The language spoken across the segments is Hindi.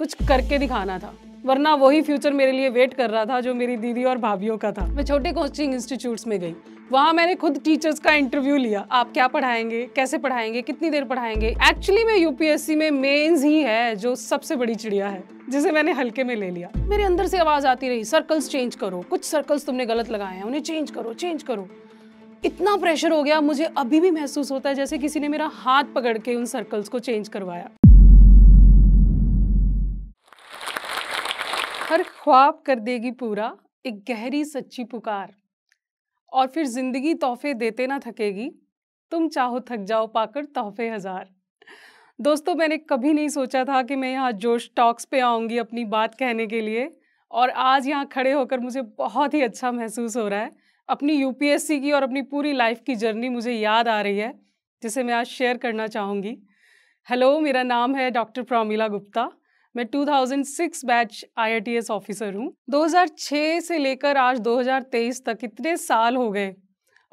कुछ करके दिखाना था वरना वही फ्यूचर मेरे लिए वेट कर रहा था जो मेरी दीदी और भाभीियों का था मैं छोटे कोचिंग इंस्टीट्यूट्स में गई वहाँ मैंने खुद टीचर्स का इंटरव्यू लिया आप क्या पढ़ाएंगे कैसे पढ़ाएंगे कितनी देर पढ़ाएंगे एक्चुअली मैं यूपीएससी में मेन्स ही है जो सबसे बड़ी चिड़िया है जिसे मैंने हल्के में ले लिया मेरे अंदर से आवाज़ आती रही सर्कल्स चेंज करो कुछ सर्कल्स तुमने गलत लगाए हैं उन्हें चेंज करो चेंज करो इतना प्रेशर हो गया मुझे अभी भी महसूस होता है जैसे किसी ने मेरा हाथ पकड़ के उन सर्कल्स को चेंज करवाया हर ख्वाब कर देगी पूरा एक गहरी सच्ची पुकार और फिर जिंदगी तोहफे देते ना थकेगी तुम चाहो थक जाओ पाकर तोहफे हजार दोस्तों मैंने कभी नहीं सोचा था कि मैं यहाँ जोश टॉक्स पे आऊँगी अपनी बात कहने के लिए और आज यहाँ खड़े होकर मुझे बहुत ही अच्छा महसूस हो रहा है अपनी यूपीएससी की और अपनी पूरी लाइफ की जर्नी मुझे याद आ रही है जिसे मैं आज शेयर करना चाहूँगी हेलो मेरा नाम है डॉक्टर प्रोमिला गुप्ता मैं 2006 बैच आईआईटीएस ऑफिसर हूँ 2006 से लेकर आज 2023 तक इतने साल हो गए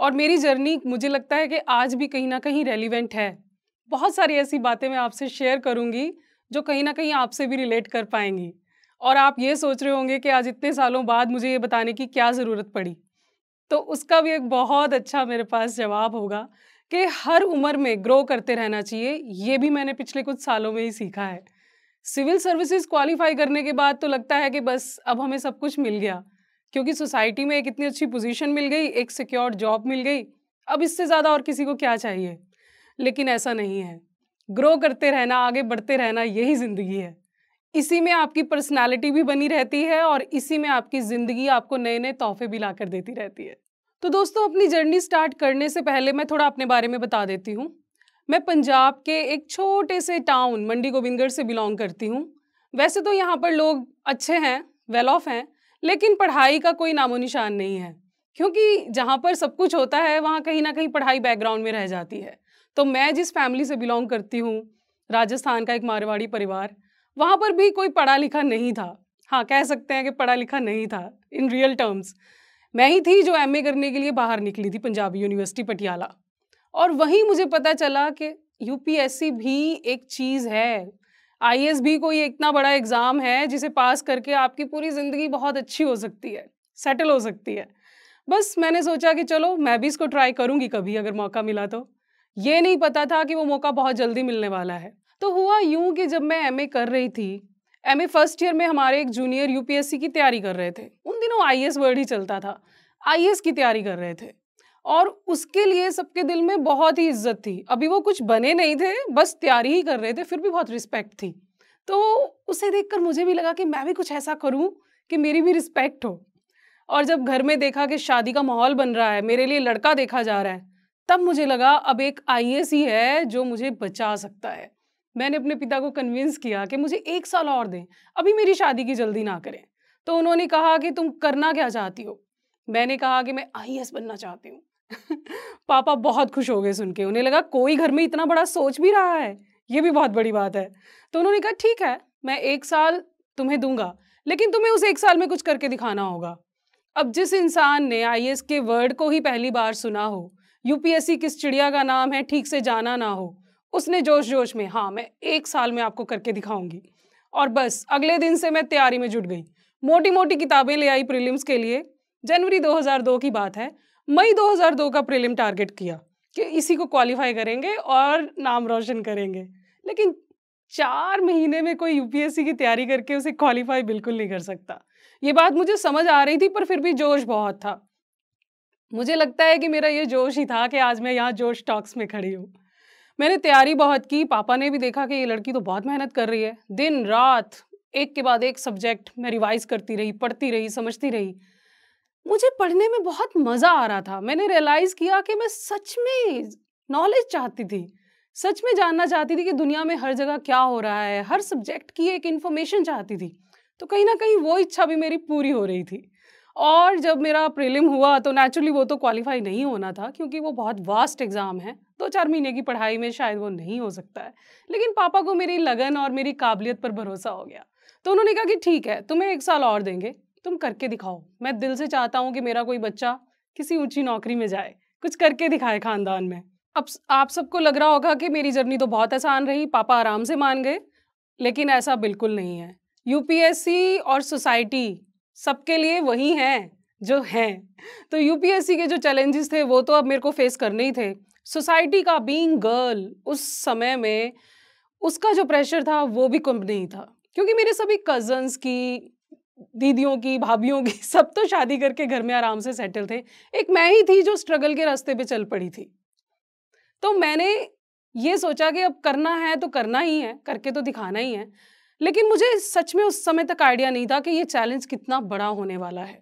और मेरी जर्नी मुझे लगता है कि आज भी कहीं ना कहीं रेलिवेंट है बहुत सारी ऐसी बातें मैं आपसे शेयर करूँगी जो कहीं ना कहीं आपसे भी रिलेट कर पाएंगी और आप ये सोच रहे होंगे कि आज इतने सालों बाद मुझे ये बताने की क्या ज़रूरत पड़ी तो उसका भी एक बहुत अच्छा मेरे पास जवाब होगा कि हर उम्र में ग्रो करते रहना चाहिए ये भी मैंने पिछले कुछ सालों में ही सीखा है सिविल सर्विसेज क्वालिफाई करने के बाद तो लगता है कि बस अब हमें सब कुछ मिल गया क्योंकि सोसाइटी में एक इतनी अच्छी पोजीशन मिल गई एक सिक्योर जॉब मिल गई अब इससे ज़्यादा और किसी को क्या चाहिए लेकिन ऐसा नहीं है ग्रो करते रहना आगे बढ़ते रहना यही ज़िंदगी है इसी में आपकी पर्सनैलिटी भी बनी रहती है और इसी में आपकी ज़िंदगी आपको नए नए तोहफे भी ला कर देती रहती है तो दोस्तों अपनी जर्नी स्टार्ट करने से पहले मैं थोड़ा अपने बारे में बता देती हूँ मैं पंजाब के एक छोटे से टाउन मंडी गोविंदगढ़ से बिलोंग करती हूँ वैसे तो यहाँ पर लोग अच्छे हैं वेल ऑफ हैं लेकिन पढ़ाई का कोई नामो निशान नहीं है क्योंकि जहाँ पर सब कुछ होता है वहाँ कहीं ना कहीं पढ़ाई बैकग्राउंड में रह जाती है तो मैं जिस फैमिली से बिलोंग करती हूँ राजस्थान का एक मारवाड़ी परिवार वहाँ पर भी कोई पढ़ा लिखा नहीं था हाँ कह सकते हैं कि पढ़ा लिखा नहीं था इन रियल टर्म्स मैं ही थी जो एमए करने के लिए बाहर निकली थी पंजाबी यूनिवर्सिटी पटियाला और वहीं मुझे पता चला कि यूपीएससी भी एक चीज़ है आई भी कोई इतना बड़ा एग्ज़ाम है जिसे पास करके आपकी पूरी ज़िंदगी बहुत अच्छी हो सकती है सेटल हो सकती है बस मैंने सोचा कि चलो मैं भी इसको ट्राई करूँगी कभी अगर मौका मिला तो ये नहीं पता था कि वो मौका बहुत जल्दी मिलने वाला है तो हुआ यूँ कि जब मैं एम कर रही थी एम फर्स्ट ईयर में हमारे एक जूनियर यू की तैयारी कर रहे थे उन दिनों आई वर्ड ही चलता था आई की तैयारी कर रहे थे और उसके लिए सबके दिल में बहुत ही इज्जत थी अभी वो कुछ बने नहीं थे बस तैयारी ही कर रहे थे फिर भी बहुत रिस्पेक्ट थी तो उसे देखकर मुझे भी लगा कि मैं भी कुछ ऐसा करूं कि मेरी भी रिस्पेक्ट हो और जब घर में देखा कि शादी का माहौल बन रहा है मेरे लिए लड़का देखा जा रहा है तब मुझे लगा अब एक आई ही है जो मुझे बचा सकता है मैंने अपने पिता को कन्विंस किया कि मुझे एक साल और दें अभी मेरी शादी की जल्दी ना करें तो उन्होंने कहा कि तुम करना क्या चाहती हो मैंने कहा कि मैं आई बनना चाहती हूँ पापा बहुत खुश हो गए सुन के उन्हें लगा कोई घर में इतना बड़ा सोच भी रहा है ये भी बहुत बड़ी बात है तो उन्होंने कहा ठीक है मैं एक साल तुम्हें दूंगा लेकिन तुम्हें उस एक साल में कुछ करके दिखाना होगा अब जिस इंसान ने आई के वर्ड को ही पहली बार सुना हो यूपीएससी किस चिड़िया का नाम है ठीक से जाना ना हो उसने जोश जोश में हाँ मैं एक साल में आपको करके दिखाऊंगी और बस अगले दिन से मैं तैयारी में जुट गई मोटी मोटी किताबें ले आई प्रीलिम्स के लिए जनवरी 2002 की बात है मई 2002 का प्रीलिम टारगेट किया कि इसी को क्वालिफाई करेंगे और नाम रोशन करेंगे लेकिन चार महीने में कोई यूपीएससी की तैयारी करके उसे क्वालिफाई बिल्कुल नहीं कर सकता ये बात मुझे समझ आ रही थी पर फिर भी जोश बहुत था मुझे लगता है कि मेरा ये जोश ही था कि आज मैं यहाँ जोश टॉक्स में खड़ी हूँ मैंने तैयारी बहुत की पापा ने भी देखा कि ये लड़की तो बहुत मेहनत कर रही है दिन रात एक के बाद एक सब्जेक्ट मैं रिवाइज करती रही पढ़ती रही समझती रही मुझे पढ़ने में बहुत मज़ा आ रहा था मैंने रियलाइज़ किया कि मैं सच में नॉलेज चाहती थी सच में जानना चाहती थी कि दुनिया में हर जगह क्या हो रहा है हर सब्जेक्ट की एक इन्फॉर्मेशन चाहती थी तो कहीं ना कहीं वो इच्छा भी मेरी पूरी हो रही थी और जब मेरा प्रीलिम हुआ तो नेचुरली वो तो क्वालिफाई नहीं होना था क्योंकि वो बहुत वास्ट एग्ज़ाम है दो चार महीने की पढ़ाई में शायद वो नहीं हो सकता है लेकिन पापा को मेरी लगन और मेरी काबिलियत पर भरोसा हो गया तो उन्होंने कहा कि ठीक है तुम्हें एक साल और देंगे तुम करके दिखाओ मैं दिल से चाहता हूँ कि मेरा कोई बच्चा किसी ऊंची नौकरी में जाए कुछ करके दिखाए खानदान में अब आप सबको लग रहा होगा कि मेरी जर्नी तो बहुत आसान रही पापा आराम से मान गए लेकिन ऐसा बिल्कुल नहीं है यूपीएससी और सोसाइटी सबके लिए वही हैं जो हैं तो यूपीएससी के जो चैलेंजेस थे वो तो अब मेरे को फेस करने ही थे सोसाइटी का बीइंग गर्ल उस समय में उसका जो प्रेशर था वो भी कम नहीं था क्योंकि मेरे सभी कज़न्स की दीदियों की भाभीियों की सब तो शादी करके घर में आराम से सेटल थे एक मैं ही थी जो स्ट्रगल के रास्ते पे चल पड़ी थी तो मैंने ये सोचा कि अब करना है तो करना ही है करके तो दिखाना ही है लेकिन मुझे सच में उस समय तक आइडिया नहीं था कि ये चैलेंज कितना बड़ा होने वाला है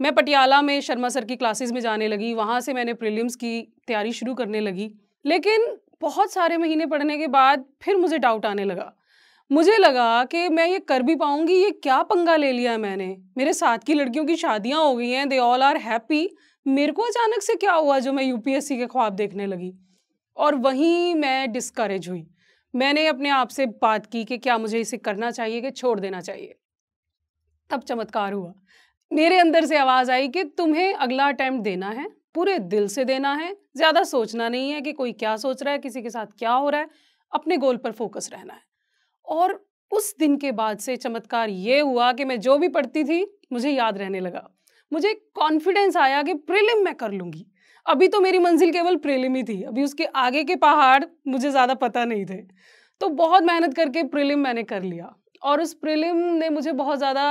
मैं पटियाला में शर्मा सर की क्लासेस में जाने लगी वहाँ से मैंने प्रिलियम्स की तैयारी शुरू करने लगी लेकिन बहुत सारे महीने पढ़ने के बाद फिर मुझे डाउट आने लगा मुझे लगा कि मैं ये कर भी पाऊंगी ये क्या पंगा ले लिया मैंने मेरे साथ की लड़कियों की शादियां हो गई हैं दे ऑल आर हैप्पी मेरे को अचानक से क्या हुआ जो मैं यूपीएससी के ख्वाब देखने लगी और वहीं मैं डिस्करेज हुई मैंने अपने आप से बात की कि क्या मुझे इसे करना चाहिए कि छोड़ देना चाहिए तब चमत्कार हुआ मेरे अंदर से आवाज़ आई कि तुम्हें अगला अटैम्प्ट देना है पूरे दिल से देना है ज़्यादा सोचना नहीं है कि कोई क्या सोच रहा है किसी के साथ क्या हो रहा है अपने गोल पर फोकस रहना है और उस दिन के बाद से चमत्कार ये हुआ कि मैं जो भी पढ़ती थी मुझे याद रहने लगा मुझे कॉन्फिडेंस आया कि प्रिलिम मैं कर लूँगी अभी तो मेरी मंजिल केवल प्रिलिम ही थी अभी उसके आगे के पहाड़ मुझे ज़्यादा पता नहीं थे तो बहुत मेहनत करके प्रिलिम मैंने कर लिया और उस प्रिलिम ने मुझे बहुत ज़्यादा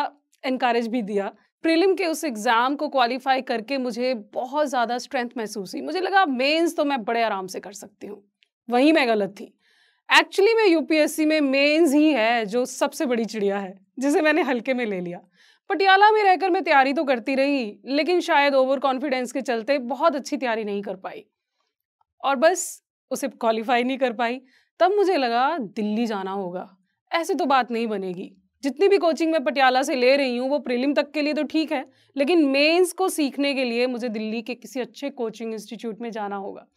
इनक्रेज भी दिया प्रिलिम के उस एग्ज़ाम को क्वालिफाई करके मुझे बहुत ज़्यादा स्ट्रेंथ महसूस हुई मुझे लगा मेंस तो मैं बड़े आराम से कर सकती हूँ वहीं मैं गलत थी एक्चुअली में यूपीएससी में मेंस ही है जो सबसे बड़ी चिड़िया है जिसे मैंने हल्के में ले लिया पटियाला में रहकर मैं तैयारी तो करती रही लेकिन शायद ओवर कॉन्फिडेंस के चलते बहुत अच्छी तैयारी नहीं कर पाई और बस उसे क्वालिफाई नहीं कर पाई तब मुझे लगा दिल्ली जाना होगा ऐसे तो बात नहीं बनेगी जितनी भी कोचिंग मैं पटियाला से ले रही हूँ वो प्रीलिम तक के लिए तो ठीक है लेकिन मेंस को सीखने के लिए मुझे दिल्ली के किसी अच्छे कोचिंग इंस्टीट्यूट में जाना होगा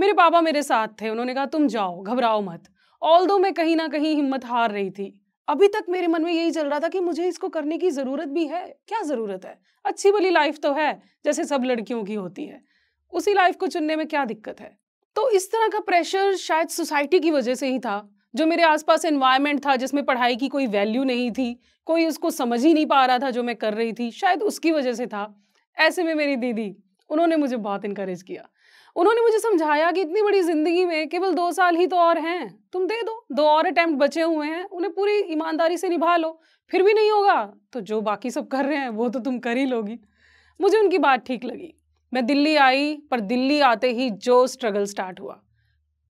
मेरे पापा मेरे साथ थे उन्होंने कहा तुम जाओ घबराओ मत ऑल दो मैं कहीं ना कहीं हिम्मत हार रही थी अभी तक मेरे मन में यही चल रहा था कि मुझे इसको करने की ज़रूरत भी है क्या ज़रूरत है अच्छी वाली लाइफ तो है जैसे सब लड़कियों की होती है उसी लाइफ को चुनने में क्या दिक्कत है तो इस तरह का प्रेशर शायद सोसाइटी की वजह से ही था जो मेरे आसपास एनवायरनमेंट था जिसमें पढ़ाई की कोई वैल्यू नहीं थी कोई उसको समझ ही नहीं पा रहा था जो मैं कर रही थी शायद उसकी वजह से था ऐसे में मेरी दीदी उन्होंने मुझे बहुत इंकरेज किया उन्होंने मुझे समझाया कि इतनी बड़ी ज़िंदगी में केवल दो साल ही तो और हैं तुम दे दो दो और अटैम्प्ट बचे हुए हैं उन्हें पूरी ईमानदारी से निभा लो फिर भी नहीं होगा तो जो बाकी सब कर रहे हैं वो तो तुम कर ही लोगी मुझे उनकी बात ठीक लगी मैं दिल्ली आई पर दिल्ली आते ही जो स्ट्रगल स्टार्ट हुआ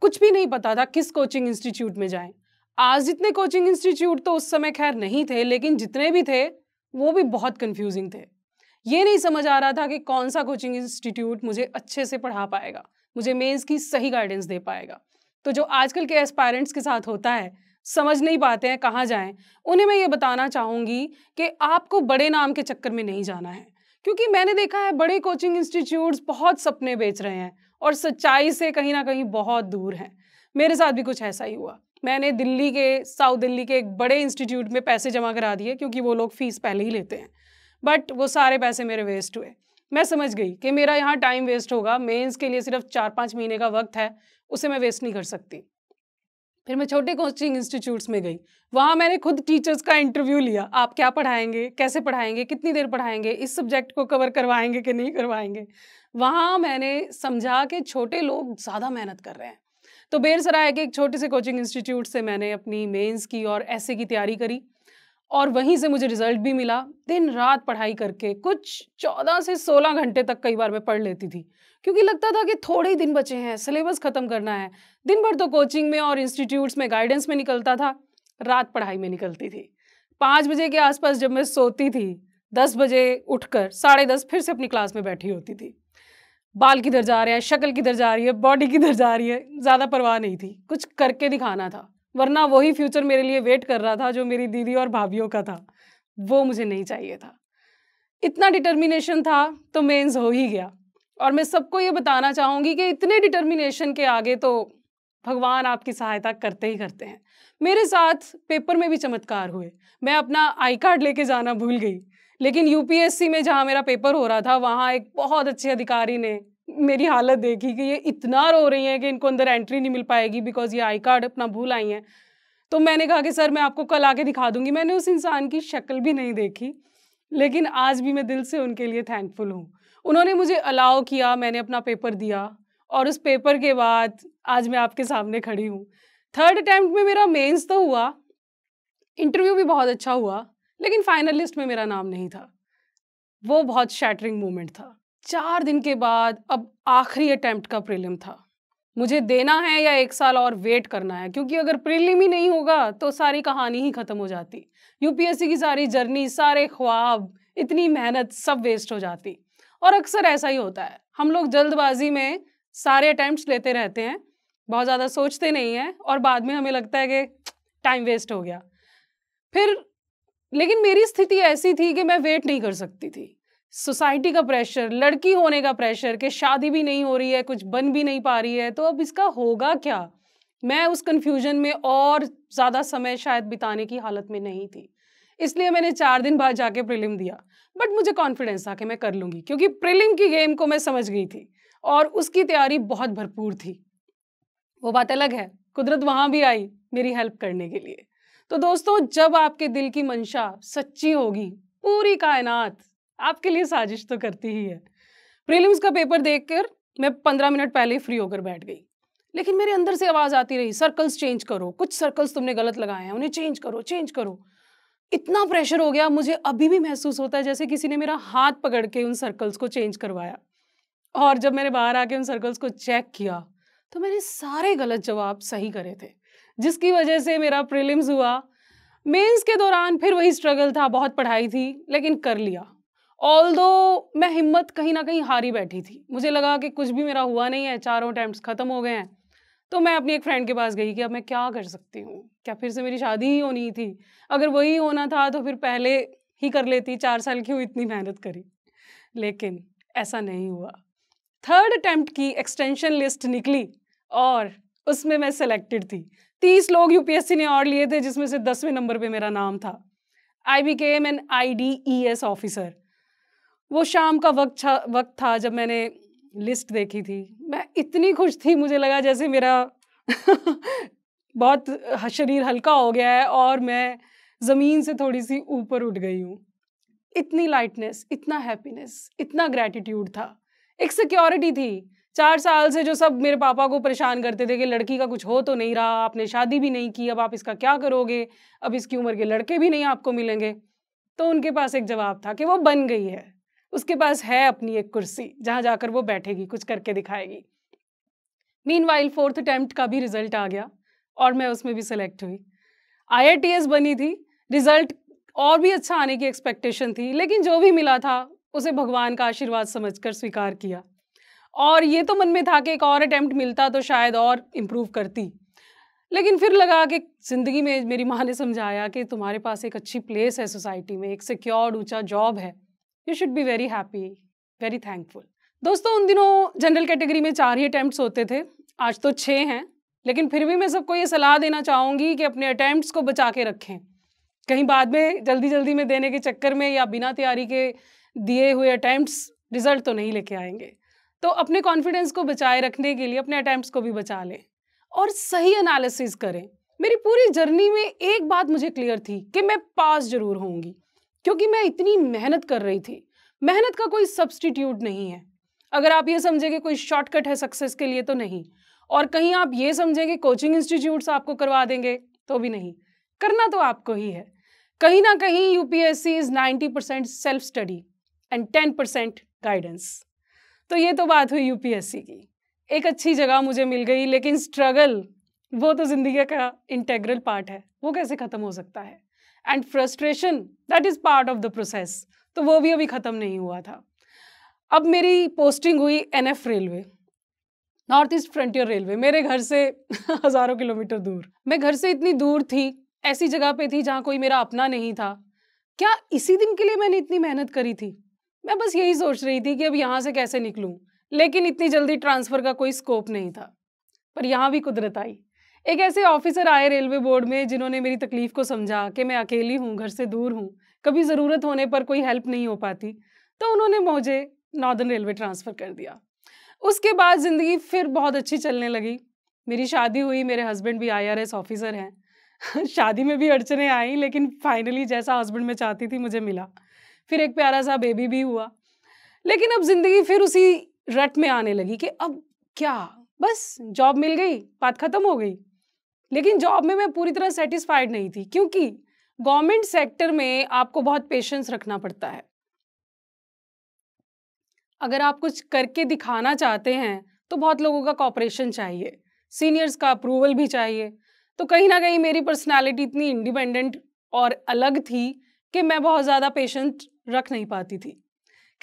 कुछ भी नहीं पता था किस कोचिंग इंस्टीट्यूट में जाएं आज जितने कोचिंग इंस्टीट्यूट तो उस समय खैर नहीं थे लेकिन जितने भी थे वो भी बहुत कंफ्यूजिंग थे ये नहीं समझ आ रहा था कि कौन सा कोचिंग इंस्टीट्यूट मुझे अच्छे से पढ़ा पाएगा मुझे मेंस की सही गाइडेंस दे पाएगा तो जो आजकल के एस्पायरेंट्स के साथ होता है समझ नहीं पाते हैं कहाँ जाएं उन्हें मैं ये बताना चाहूँगी कि आपको बड़े नाम के चक्कर में नहीं जाना है क्योंकि मैंने देखा है बड़े कोचिंग इंस्टीट्यूट्स बहुत सपने बेच रहे हैं और सच्चाई से कहीं ना कहीं बहुत दूर हैं मेरे साथ भी कुछ ऐसा ही हुआ मैंने दिल्ली के साउथ दिल्ली के एक बड़े इंस्टीट्यूट में पैसे जमा करा दिए क्योंकि वो लोग फ़ीस पहले ही लेते हैं बट वो सारे पैसे मेरे वेस्ट हुए मैं समझ गई कि मेरा यहाँ टाइम वेस्ट होगा मेंस के लिए सिर्फ चार पाँच महीने का वक्त है उसे मैं वेस्ट नहीं कर सकती फिर मैं छोटे कोचिंग इंस्टीट्यूट्स में गई वहाँ मैंने खुद टीचर्स का इंटरव्यू लिया आप क्या पढ़ाएंगे कैसे पढ़ाएंगे कितनी देर पढ़ाएंगे इस सब्जेक्ट को कवर करवाएंगे कि नहीं करवाएंगे वहाँ मैंने समझा कि छोटे लोग ज़्यादा मेहनत कर रहे हैं तो बेर सराय के एक छोटे से कोचिंग इंस्टीट्यूट से मैंने अपनी मेंस की और ऐसे की तैयारी करी और वहीं से मुझे रिजल्ट भी मिला दिन रात पढ़ाई करके कुछ चौदह से सोलह घंटे तक कई बार मैं पढ़ लेती थी क्योंकि लगता था कि थोड़े ही दिन बचे हैं सिलेबस ख़त्म करना है दिन भर तो कोचिंग में और इंस्टीट्यूट्स में गाइडेंस में निकलता था रात पढ़ाई में निकलती थी पाँच बजे के आसपास जब मैं सोती थी दस बजे उठकर साढ़े दस फिर से अपनी क्लास में बैठी होती थी बाल किधर जा रहे हैं शक्ल किधर जा रही है बॉडी किधर जा रही है ज़्यादा परवाह नहीं थी कुछ करके दिखाना था वरना वही फ्यूचर मेरे लिए वेट कर रहा था जो मेरी दीदी और भाभीियों का था वो मुझे नहीं चाहिए था इतना डिटर्मिनेशन था तो मेन्स हो ही गया और मैं सबको ये बताना चाहूँगी कि इतने डिटर्मिनेशन के आगे तो भगवान आपकी सहायता करते ही करते हैं मेरे साथ पेपर में भी चमत्कार हुए मैं अपना आई कार्ड लेके जाना भूल गई लेकिन यूपीएससी में जहाँ मेरा पेपर हो रहा था वहाँ एक बहुत अच्छे अधिकारी ने मेरी हालत देखी कि ये इतना रो रही हैं कि इनको अंदर एंट्री नहीं मिल पाएगी बिकॉज ये आई कार्ड अपना भूल आई हैं तो मैंने कहा कि सर मैं आपको कल आके दिखा दूंगी मैंने उस इंसान की शक्ल भी नहीं देखी लेकिन आज भी मैं दिल से उनके लिए थैंकफुल हूँ उन्होंने मुझे अलाउ किया मैंने अपना पेपर दिया और उस पेपर के बाद आज मैं आपके सामने खड़ी हूँ थर्ड अटैम्प्ट में मेरा मेंस तो हुआ इंटरव्यू भी बहुत अच्छा हुआ लेकिन फाइनलिस्ट में मेरा नाम नहीं था वो बहुत शैटरिंग मोमेंट था चार दिन के बाद अब आखिरी अटैम्प्ट का प्रीलिम था मुझे देना है या एक साल और वेट करना है क्योंकि अगर प्रीलिम ही नहीं होगा तो सारी कहानी ही ख़त्म हो जाती यूपीएससी की सारी जर्नी सारे ख्वाब इतनी मेहनत सब वेस्ट हो जाती और अक्सर ऐसा ही होता है हम लोग जल्दबाजी में सारे अटैम्प्ट लेते रहते हैं बहुत ज़्यादा सोचते नहीं हैं और बाद में हमें लगता है कि टाइम वेस्ट हो गया फिर लेकिन मेरी स्थिति ऐसी थी कि मैं वेट नहीं कर सकती थी सोसाइटी का प्रेशर लड़की होने का प्रेशर कि शादी भी नहीं हो रही है कुछ बन भी नहीं पा रही है तो अब इसका होगा क्या मैं उस कन्फ्यूजन में और ज़्यादा समय शायद बिताने की हालत में नहीं थी इसलिए मैंने चार दिन बाद जाके प्रिलिम दिया बट मुझे कॉन्फिडेंस था कि मैं कर लूँगी क्योंकि प्रिलिम की गेम को मैं समझ गई थी और उसकी तैयारी बहुत भरपूर थी वो बात अलग है कुदरत वहाँ भी आई मेरी हेल्प करने के लिए तो दोस्तों जब आपके दिल की मंशा सच्ची होगी पूरी कायनात आपके लिए साजिश तो करती ही है प्रीलिम्स का पेपर देखकर मैं पंद्रह मिनट पहले ही फ्री होकर बैठ गई लेकिन मेरे अंदर से आवाज़ आती रही सर्कल्स चेंज करो कुछ सर्कल्स तुमने गलत लगाए हैं उन्हें चेंज करो चेंज करो इतना प्रेशर हो गया मुझे अभी भी महसूस होता है जैसे किसी ने मेरा हाथ पकड़ के उन सर्कल्स को चेंज करवाया और जब मैंने बाहर आके उन सर्कल्स को चेक किया तो मैंने सारे गलत जवाब सही करे थे जिसकी वजह से मेरा प्रिलिम्स हुआ मेंस के दौरान फिर वही स्ट्रगल था बहुत पढ़ाई थी लेकिन कर लिया ऑल दो मैं हिम्मत कहीं ना कहीं हारी बैठी थी मुझे लगा कि कुछ भी मेरा हुआ नहीं है चारों अटैम्प्ट ख़त्म हो गए हैं तो मैं अपनी एक फ्रेंड के पास गई कि अब मैं क्या कर सकती हूँ क्या फिर से मेरी शादी ही होनी थी अगर वही होना था तो फिर पहले ही कर लेती चार साल क्यों इतनी मेहनत करी लेकिन ऐसा नहीं हुआ थर्ड अटैम्प्ट की एक्सटेंशन लिस्ट निकली और उसमें मैं सेलेक्टेड थी तीस लोग यूपीएससी ने और लिए थे जिसमें से दसवें नंबर पे मेरा नाम था I B K M N I D E S officer वो शाम का वक्त वक्त था जब मैंने लिस्ट देखी थी मैं इतनी खुश थी मुझे लगा जैसे मेरा बहुत शरीर हल्का हो गया है और मैं ज़मीन से थोड़ी सी ऊपर उठ गई हूँ इतनी लाइटनेस इतना हैप्पीनेस इतना ग्रैटिट्यूड था एक सिक्योरिटी थी चार साल से जो सब मेरे पापा को परेशान करते थे कि लड़की का कुछ हो तो नहीं रहा आपने शादी भी नहीं की अब आप इसका क्या करोगे अब इसकी उम्र के लड़के भी नहीं आपको मिलेंगे तो उनके पास एक जवाब था कि वो बन गई है उसके पास है अपनी एक कुर्सी जहाँ जाकर वो बैठेगी कुछ करके दिखाएगी मीन वाइल फोर्थ अटैम्प्ट का भी रिजल्ट आ गया और मैं उसमें भी सिलेक्ट हुई आई बनी थी रिजल्ट और भी अच्छा आने की एक्सपेक्टेशन थी लेकिन जो भी मिला था उसे भगवान का आशीर्वाद समझकर स्वीकार किया और ये तो मन में था कि एक और अटैम्प्ट मिलता तो शायद और इम्प्रूव करती लेकिन फिर लगा कि ज़िंदगी में मेरी माँ ने समझाया कि तुम्हारे पास एक अच्छी प्लेस है सोसाइटी में एक सिक्योर्ड ऊंचा जॉब है you should be very happy very thankful दोस्तों उन दिनों जनरल कैटेगरी में चार ही अटैम्प्ट होते थे आज तो छः हैं लेकिन फिर भी मैं सबको ये सलाह देना चाहूँगी कि अपने अटैम्प्ट को बचा के रखें कहीं बाद में जल्दी जल्दी में देने के चक्कर में या बिना तैयारी के दिए हुए अटैम्प्ट रिजल्ट तो नहीं लेके आएंगे तो अपने कॉन्फिडेंस को बचाए रखने के लिए अपने अटैम्प्ट को भी बचा लें और सही एनालिसिस करें मेरी पूरी जर्नी में एक बात मुझे क्लियर थी कि मैं पास जरूर होंगी क्योंकि मैं इतनी मेहनत कर रही थी मेहनत का कोई सब्सटीट्यूट नहीं है अगर आप ये समझेंगे कोई शॉर्टकट है सक्सेस के लिए तो नहीं और कहीं आप ये समझेंगे कोचिंग इंस्टीट्यूट्स आपको करवा देंगे तो भी नहीं करना तो आपको ही है कहीं ना कहीं U P S C is ninety percent self study and ten percent guidance तो ये तो बात हुई यू पी एस सी की एक अच्छी जगह मुझे मिल गई लेकिन स्ट्रगल वो तो ज़िंदगी का इंटेग्रल पार्ट है वो कैसे ख़त्म हो सकता है and frustration that is part of the process तो वो भी अभी ख़त्म नहीं हुआ था अब मेरी पोस्टिंग हुई N railway north east frontier railway मेरे घर से हज़ारों किलोमीटर दूर मैं घर से इतनी दूर थी ऐसी जगह पे थी जहाँ कोई मेरा अपना नहीं था क्या इसी दिन के लिए मैंने इतनी मेहनत करी थी मैं बस यही सोच रही थी कि अब यहाँ से कैसे निकलूँ लेकिन इतनी जल्दी ट्रांसफ़र का कोई स्कोप नहीं था पर यहाँ भी कुदरत आई एक ऐसे ऑफिसर आए रेलवे बोर्ड में जिन्होंने मेरी तकलीफ़ को समझा कि मैं अकेली हूँ घर से दूर हूँ कभी ज़रूरत होने पर कोई हेल्प नहीं हो पाती तो उन्होंने मुझे नॉर्दर्न रेलवे ट्रांसफ़र कर दिया उसके बाद ज़िंदगी फिर बहुत अच्छी चलने लगी मेरी शादी हुई मेरे हस्बैंड भी आई ऑफिसर हैं शादी में भी अड़चने आई लेकिन फाइनली जैसा हस्बैंड मैं चाहती थी मुझे मिला फिर एक प्यारा सा बेबी भी हुआ लेकिन अब ज़िंदगी फिर उसी रट में आने लगी कि अब क्या बस जॉब मिल गई बात ख़त्म हो गई लेकिन जॉब में मैं पूरी तरह सेटिस्फाइड नहीं थी क्योंकि गवर्नमेंट सेक्टर में आपको बहुत पेशेंस रखना पड़ता है अगर आप कुछ करके दिखाना चाहते हैं तो बहुत लोगों का कॉपरेशन चाहिए सीनियर्स का अप्रूवल भी चाहिए तो कहीं ना कहीं मेरी पर्सनैलिटी इतनी इंडिपेंडेंट और अलग थी कि मैं बहुत ज़्यादा पेशेंट रख नहीं पाती थी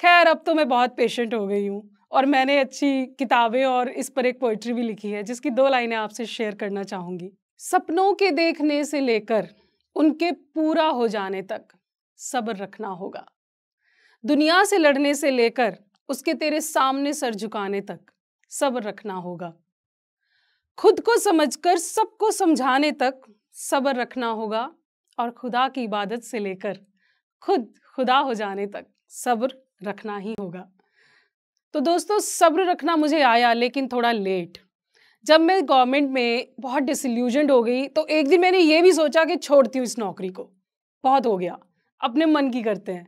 खैर अब तो मैं बहुत पेशेंट हो गई हूँ और मैंने अच्छी किताबें और इस पर एक पोइट्री भी लिखी है जिसकी दो लाइनें आपसे शेयर करना चाहूँगी सपनों के देखने से लेकर उनके पूरा हो जाने तक सब्र रखना होगा दुनिया से लड़ने से लेकर उसके तेरे सामने सर झुकाने तक सब्र रखना होगा खुद को समझकर सबको समझाने तक सब्र रखना होगा और खुदा की इबादत से लेकर खुद खुदा हो जाने तक सब्र रखना ही होगा तो दोस्तों सब्र रखना मुझे आया लेकिन थोड़ा लेट जब मैं गवर्नमेंट में बहुत डिसल्यूजन हो गई तो एक दिन मैंने ये भी सोचा कि छोड़ती हूँ इस नौकरी को बहुत हो गया अपने मन की करते हैं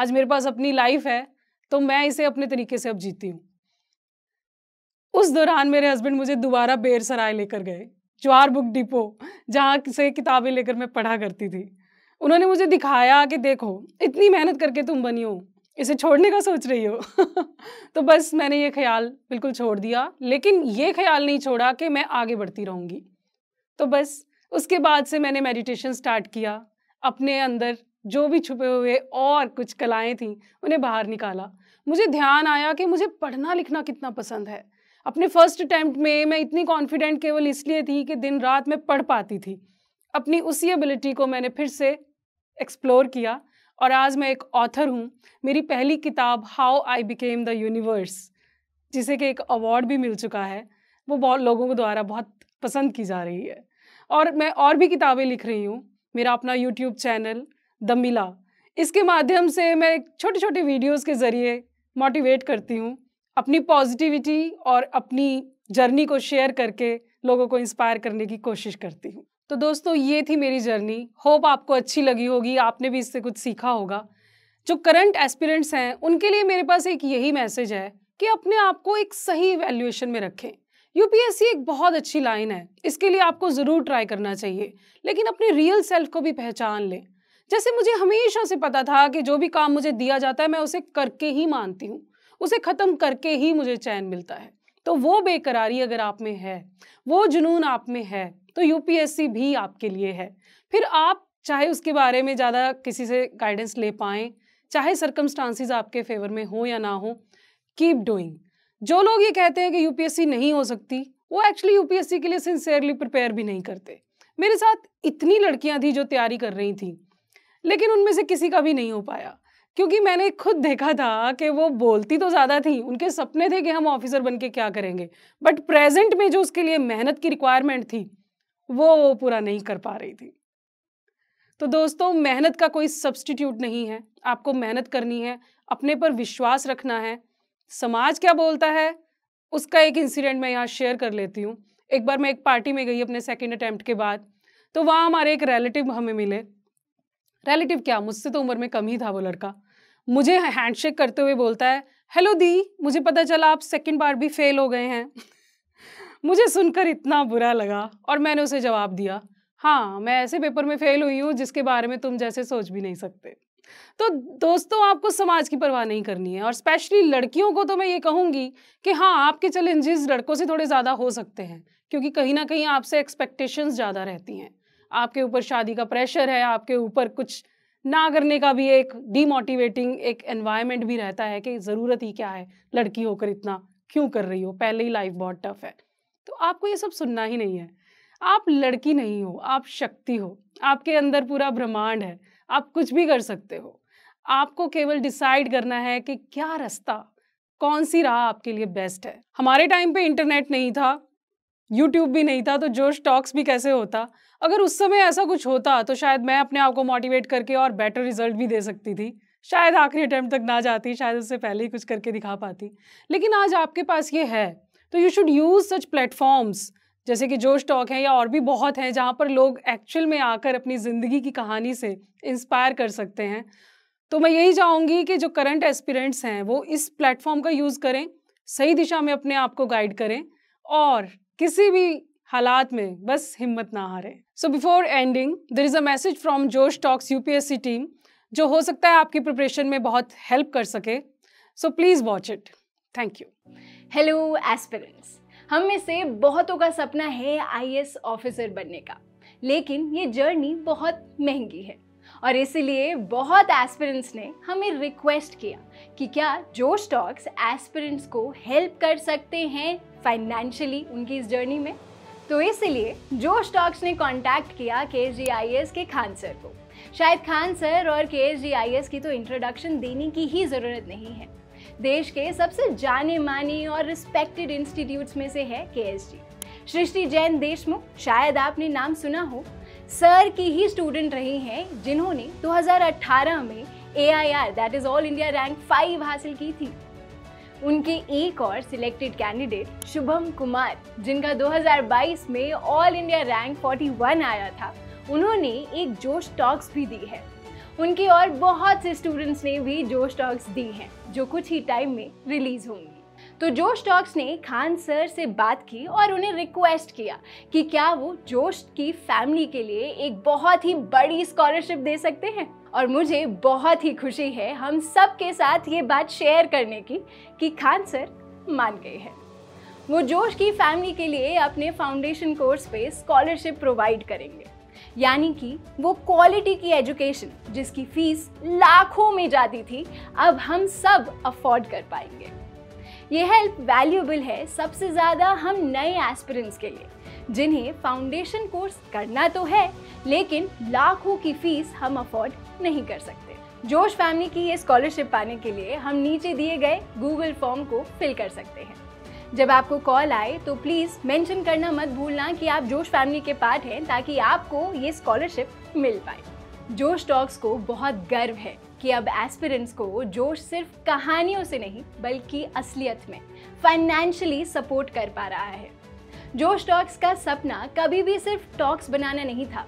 आज मेरे पास अपनी लाइफ है तो मैं इसे अपने तरीके से अब जीती हूँ उस दौरान मेरे हस्बैंड मुझे दोबारा बेर सराय लेकर गए ज्वार बुक डिपो जहाँ से किताबें लेकर मैं पढ़ा करती थी उन्होंने मुझे दिखाया कि देखो इतनी मेहनत करके तुम बनी हो इसे छोड़ने का सोच रही हो तो बस मैंने ये ख्याल बिल्कुल छोड़ दिया लेकिन ये ख्याल नहीं छोड़ा कि मैं आगे बढ़ती रहूँगी तो बस उसके बाद से मैंने मेडिटेशन स्टार्ट किया अपने अंदर जो भी छुपे हुए और कुछ कलाएँ थीं उन्हें बाहर निकाला मुझे ध्यान आया कि मुझे पढ़ना लिखना कितना पसंद है अपने फर्स्ट अटैम्प्ट में मैं इतनी कॉन्फिडेंट केवल इसलिए थी कि दिन रात मैं पढ़ पाती थी अपनी उसी एबिलिटी को मैंने फिर से एक्सप्लोर किया और आज मैं एक ऑथर हूँ मेरी पहली किताब how I became the universe जिसे कि एक अवार्ड भी मिल चुका है वो बहुत लोगों के द्वारा बहुत पसंद की जा रही है और मैं और भी किताबें लिख रही हूँ मेरा अपना यूट्यूब चैनल द मिला इसके माध्यम से मैं छोटे छोटे वीडियोस के ज़रिए मोटिवेट करती हूँ अपनी पॉजिटिविटी और अपनी जर्नी को शेयर करके लोगों को इंस्पायर करने की कोशिश करती हूँ तो दोस्तों ये थी मेरी जर्नी होप आपको अच्छी लगी होगी आपने भी इससे कुछ सीखा होगा जो करंट एस्पिरेंट्स हैं उनके लिए मेरे पास एक यही मैसेज है कि अपने आप को एक सही वैल्यूएशन में रखें यूपीएससी एक बहुत अच्छी लाइन है इसके लिए आपको ज़रूर ट्राई करना चाहिए लेकिन अपने रियल सेल्फ को भी पहचान लें जैसे मुझे हमेशा से पता था कि जो भी काम मुझे दिया जाता है मैं उसे करके ही मानती हूँ उसे ख़त्म करके ही मुझे चैन मिलता है तो वो बेकरारी अगर आप में है वो जुनून आप में है तो यूपीएससी भी आपके लिए है फिर आप चाहे उसके बारे में ज़्यादा किसी से गाइडेंस ले पाएँ चाहे सरकमस्टांसिस आपके फेवर में हो या ना हो कीप डूइंग जो लोग ये कहते हैं कि यूपीएससी नहीं हो सकती वो एक्चुअली यूपीएससी के लिए सिंसियरली प्रिपेयर भी नहीं करते मेरे साथ इतनी लड़कियां थी जो तैयारी कर रही थी लेकिन उनमें से किसी का भी नहीं हो पाया क्योंकि मैंने खुद देखा था कि वो बोलती तो ज़्यादा थी उनके सपने थे कि हम ऑफिसर बन के क्या करेंगे बट प्रेजेंट में जो उसके लिए मेहनत की रिक्वायरमेंट थी वो वो पूरा नहीं कर पा रही थी तो दोस्तों मेहनत का कोई सब्सटीट्यूट नहीं है आपको मेहनत करनी है अपने पर विश्वास रखना है समाज क्या बोलता है उसका एक इंसिडेंट मैं यहाँ शेयर कर लेती हूँ एक बार मैं एक पार्टी में गई अपने सेकेंड अटैम्प्ट के बाद तो वहाँ हमारे एक रिलेटिव हमें मिले रिलेटिव क्या मुझसे तो उम्र में कम ही था वो लड़का मुझे हैंडशेक करते हुए बोलता है हेलो दी मुझे पता चला आप सेकंड बार भी फेल हो गए हैं मुझे सुनकर इतना बुरा लगा और मैंने उसे जवाब दिया हाँ मैं ऐसे पेपर में फेल हुई हूँ जिसके बारे में तुम जैसे सोच भी नहीं सकते तो दोस्तों आपको समाज की परवाह नहीं करनी है और स्पेशली लड़कियों को तो मैं ये कहूँगी कि हाँ आपके चैलेंजेस लड़कों से थोड़े ज़्यादा हो सकते हैं क्योंकि कहीं ना कहीं आपसे एक्सपेक्टेशंस ज़्यादा रहती हैं आपके ऊपर शादी का प्रेशर है आपके ऊपर कुछ ना करने का भी एक डीमोटिवेटिंग एक एनवायरनमेंट भी रहता है कि ज़रूरत ही क्या है लड़की होकर इतना क्यों कर रही हो पहले ही लाइफ बहुत टफ है तो आपको ये सब सुनना ही नहीं है आप लड़की नहीं हो आप शक्ति हो आपके अंदर पूरा ब्रह्मांड है आप कुछ भी कर सकते हो आपको केवल डिसाइड करना है कि क्या रास्ता कौन सी राह आपके लिए बेस्ट है हमारे टाइम पे इंटरनेट नहीं था यूट्यूब भी नहीं था तो जोश टॉक्स भी कैसे होता अगर उस समय ऐसा कुछ होता तो शायद मैं अपने आप को मोटिवेट करके और बेटर रिजल्ट भी दे सकती थी शायद आखिरी अटैम्प्ट तक ना जाती शायद उससे पहले ही कुछ करके दिखा पाती लेकिन आज आपके पास ये है तो you should use such platforms जैसे कि जोश टॉक है या और भी बहुत हैं जहाँ पर लोग एक्चुअल में आकर अपनी ज़िंदगी की कहानी से इंस्पायर कर सकते हैं तो मैं यही चाहूँगी कि जो करंट एस्पिरेंट्स हैं वो इस प्लेटफॉर्म का यूज़ करें सही दिशा में अपने आप को गाइड करें और किसी भी हालात में बस हिम्मत ना हारें so before ending there is a message from Josh talks UPSC team जो हो सकता है आपकी प्रिपरेशन में बहुत हेल्प कर सके so please watch it thank you hello aspirants हम में से बहुतों का सपना है आईएएस ऑफिसर बनने का लेकिन ये जर्नी बहुत महंगी है और इसीलिए बहुत एस्पिरेंट्स ने हमें रिक्वेस्ट किया कि क्या जो स्टॉक्स एस्पिरेंट्स को हेल्प कर सकते हैं फाइनेंशियली उनकी इस जर्नी में तो इसीलिए जो स्टॉक्स ने कांटेक्ट किया के जी आई एस के खान सर को शायद खान सर और के जी आई एस की तो इंट्रोडक्शन देने की ही ज़रूरत नहीं है देश के सबसे जाने माने और रिस्पेक्टेड इंस्टीट्यूट्स में से है के सृष्टि जैन देशमुख शायद आपने नाम सुना हो सर की ही स्टूडेंट रही हैं जिन्होंने 2018 में A I R that is all India rank five हासिल की थी उनके एक और सिलेक्टेड कैंडिडेट शुभम कुमार जिनका 2022 में ऑल इंडिया रैंक 41 आया था उन्होंने एक जोश टॉक्स भी दी है उनकी और बहुत से स्टूडेंट्स ने भी जोश टॉक्स दी हैं जो कुछ ही टाइम में रिलीज होंगी तो जोश टॉक्स ने खान सर से बात की और उन्हें रिक्वेस्ट किया कि क्या वो जोश की फैमिली के लिए एक बहुत ही बड़ी स्कॉलरशिप दे सकते हैं और मुझे बहुत ही खुशी है हम सब के साथ ये बात शेयर करने की कि खान सर मान गए हैं वो जोश की फैमिली के लिए अपने फाउंडेशन कोर्स पे स्कॉलरशिप प्रोवाइड करेंगे यानी कि वो क्वालिटी की एजुकेशन जिसकी फीस लाखों में जाती थी अब हम सब अफोर्ड कर पाएंगे ये हेल्प वैल्यूबल है सबसे ज़्यादा हम नए एस्पिरेंट्स के लिए जिन्हें फाउंडेशन कोर्स करना तो है लेकिन लाखों की फीस हम अफोर्ड नहीं कर सकते जोश फैमिली की ये स्कॉलरशिप पाने के लिए हम नीचे दिए गए गूगल फॉर्म को फिल कर सकते हैं जब आपको कॉल आए तो प्लीज़ मेंशन करना मत भूलना कि आप जोश फैमिली के पार्ट हैं ताकि आपको ये स्कॉलरशिप मिल पाए जोश टॉक्स को बहुत गर्व है कि अब एस्पिरेंट्स को जोश सिर्फ कहानियों से नहीं बल्कि असलियत में फाइनेंशियली सपोर्ट कर पा रहा है जोश टॉक्स का सपना कभी भी सिर्फ टॉक्स बनाना नहीं था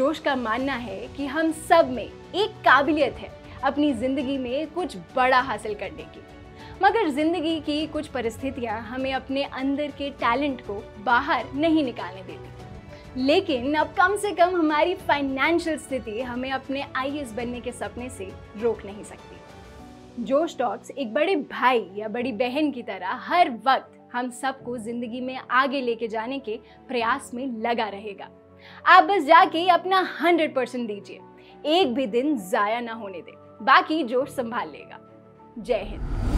जोश का मानना है कि हम सब में एक काबिलियत है अपनी ज़िंदगी में कुछ बड़ा हासिल करने की मगर ज़िंदगी की कुछ परिस्थितियाँ हमें अपने अंदर के टैलेंट को बाहर नहीं निकालने देती लेकिन अब कम से कम हमारी फाइनेंशियल स्थिति हमें अपने आई बनने के सपने से रोक नहीं सकती जो स्टॉक्स एक बड़े भाई या बड़ी बहन की तरह हर वक्त हम सबको ज़िंदगी में आगे लेके जाने के प्रयास में लगा रहेगा आप बस जाके अपना हंड्रेड परसेंट दीजिए एक भी दिन ज़ाया ना होने दे बाकी जोश संभाल लेगा जय हिंद